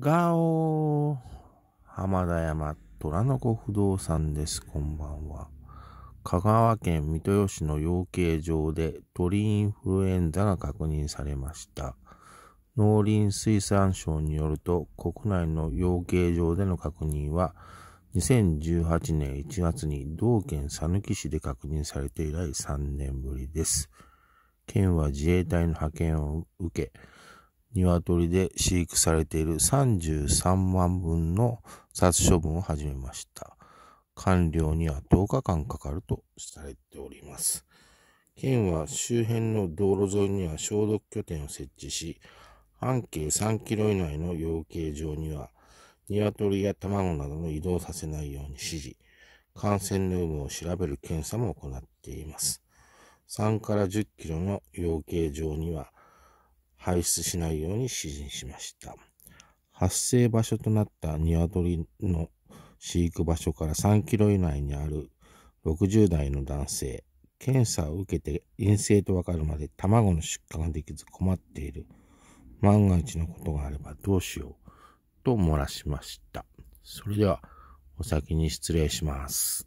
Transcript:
ガオ浜田山虎の子不動産です。こんばんは。香川県三豊市の養鶏場で鳥インフルエンザが確認されました。農林水産省によると、国内の養鶏場での確認は、2018年1月に同県讃岐市で確認されて以来3年ぶりです。県は自衛隊の派遣を受け、鶏で飼育されている33万分の殺処分を始めました。完了には10日間かかるとされております。県は周辺の道路沿いには消毒拠点を設置し、半径3キロ以内の養鶏場には、鶏や卵などの移動させないように指示、感染の有無を調べる検査も行っています。3から10キロの養鶏場には、排出しないように指示しました。発生場所となった鶏の飼育場所から3キロ以内にある60代の男性、検査を受けて陰性とわかるまで卵の出荷ができず困っている。万が一のことがあればどうしよう。と漏らしました。それでは、お先に失礼します。